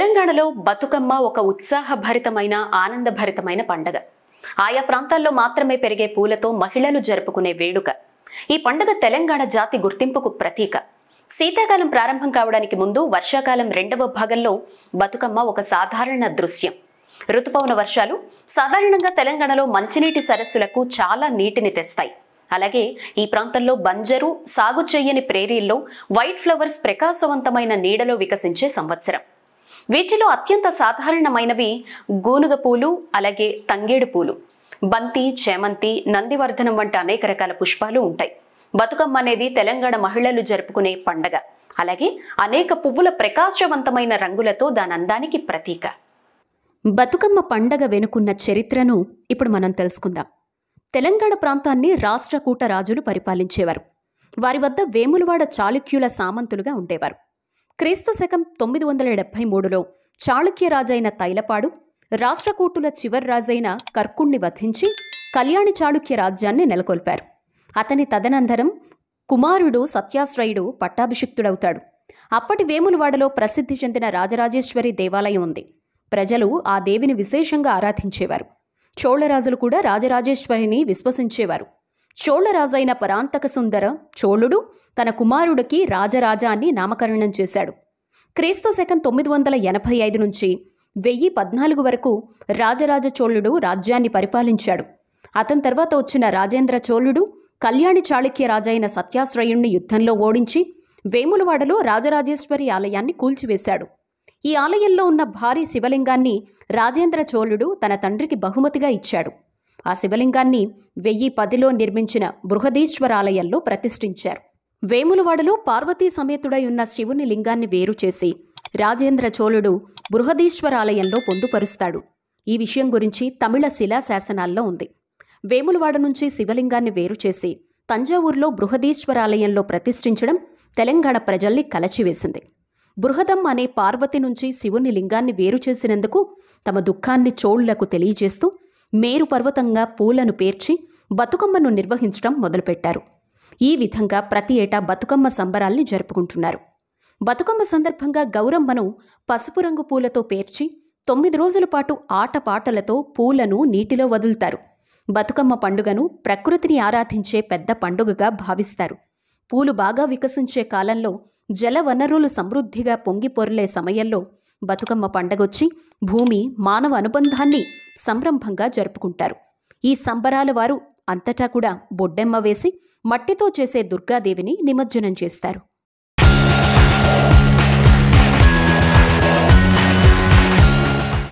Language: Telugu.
తెలంగాణలో బతుకమ్మ ఒక ఉత్సాహభరితమైన ఆనందభరితమైన పండగ ఆయా ప్రాంతాల్లో మాత్రమే పెరిగే పూలతో మహిళలు జరుపుకునే వేడుక ఈ పండుగ తెలంగాణ జాతి గుర్తింపుకు ప్రతీక శీతాకాలం ప్రారంభం కావడానికి ముందు వర్షాకాలం రెండవ భాగంలో బతుకమ్మ ఒక సాధారణ దృశ్యం ఋతుపవన వర్షాలు సాధారణంగా తెలంగాణలో మంచినీటి సరస్సులకు చాలా నీటిని తెస్తాయి అలాగే ఈ ప్రాంతంలో బంజరు సాగు చేయని ప్రేరీల్లో వైట్ ఫ్లవర్స్ ప్రకాశవంతమైన నీడలో వికసించే సంవత్సరం వీటిలో అత్యంత సాధారణమైనవి గోనుగ పూలు అలాగే తంగేడు పూలు బంతి చేమంతి నందివర్ధనం వంటి అనేక రకాల పుష్పాలు ఉంటాయి బతుకమ్మ అనేది తెలంగాణ మహిళలు జరుపుకునే పండగ అలాగే అనేక పువ్వుల ప్రకాశవంతమైన రంగులతో దాని అందానికి ప్రతీక బతుకమ్మ పండగ వెనుకున్న చరిత్రను ఇప్పుడు మనం తెలుసుకుందాం తెలంగాణ ప్రాంతాన్ని రాష్ట్రకూట రాజులు పరిపాలించేవారు వారి వద్ద వేములవాడ చాళుక్యుల సామంతులుగా ఉండేవారు క్రీస్తు శకం తొమ్మిది వందల డెబ్బై మూడులో చాళుక్య రాజైన తైలపాడు రాష్ట్రకూటుల చివరి రాజైన కర్కుణ్ణి వధించి కళ్యాణి చాళుక్య రాజ్యాన్ని నెలకొల్పారు అతని తదనంతరం కుమారుడు సత్యాశ్రయుడు పట్టాభిషిక్తుడవుతాడు అప్పటి వేములవాడలో ప్రసిద్ధి చెందిన రాజరాజేశ్వరి దేవాలయం ఉంది ప్రజలు ఆ దేవిని విశేషంగా ఆరాధించేవారు చోళరాజులు కూడా రాజరాజేశ్వరిని విశ్వసించేవారు చోళరాజైన పరాంతక సుందర చోళుడు తన కుమారుడికి రాజరాజాన్ని నామకరణం చేశాడు క్రీస్తు శకం తొమ్మిది వందల ఎనభై ఐదు నుంచి వెయ్యి పద్నాలుగు వరకు రాజరాజ చోళుడు రాజ్యాన్ని పరిపాలించాడు అతని తర్వాత వచ్చిన రాజేంద్ర చోళుడు కళ్యాణి చాళుక్య రాజైన సత్యాశ్రయుణ్ణి యుద్ధంలో ఓడించి వేములవాడలో రాజరాజేశ్వరి ఆలయాన్ని కూల్చివేశాడు ఈ ఆలయంలో ఉన్న భారీ శివలింగాన్ని రాజేంద్ర చోళుడు తన తండ్రికి బహుమతిగా ఇచ్చాడు ఆ శివలింగాన్ని వెయ్యి పదిలో నిర్మించిన బృహదీశ్వరాలయంలో ప్రతిష్ఠించారు వేములవాడలో పార్వతీ సమేతుడై ఉన్న శివుని లింగాన్ని వేరు చేసి రాజేంద్ర చోళుడు బృహదీశ్వరాలయంలో పొందుపరుస్తాడు ఈ విషయం గురించి తమిళ శిలాశాసనాల్లో ఉంది వేములవాడ నుంచి శివలింగాన్ని వేరు చేసి తంజావూరులో బృహదీశ్వరాలయంలో ప్రతిష్ఠించడం తెలంగాణ ప్రజల్ని కలచివేసింది బృహదం అనే పార్వతి నుంచి శివుని లింగాన్ని వేరు చేసినందుకు తమ దుఃఖాన్ని చోళ్లకు తెలియజేస్తూ మేరు పర్వతంగా పూలను పేర్చి బతుకమ్మను నిర్వహించడం మొదలుపెట్టారు ఈ విధంగా ప్రతి ఏటా బతుకమ్మ సంబరాల్ని జరుపుకుంటున్నారు బతుకమ్మ సందర్భంగా గౌరమ్మను పసుపు రంగు పూలతో పేర్చి తొమ్మిది రోజుల పాటు ఆటపాటలతో పూలను నీటిలో వదులుతారు బతుకమ్మ పండుగను ప్రకృతిని ఆరాధించే పెద్ద పండుగగా భావిస్తారు పూలు బాగా వికసించే కాలంలో జల వనరులు సమృద్ధిగా పొంగి సమయంలో బతుకమ్మ పండగొచ్చి భూమి మానవ అనుబంధాన్ని సంరంభంగా జరుపుకుంటారు ఈ సంబరాల వారు అంతటా కూడా బొడ్డెమ్మ వేసి మట్టితో చేసే దుర్గాదేవిని నిమజ్జనం చేస్తారు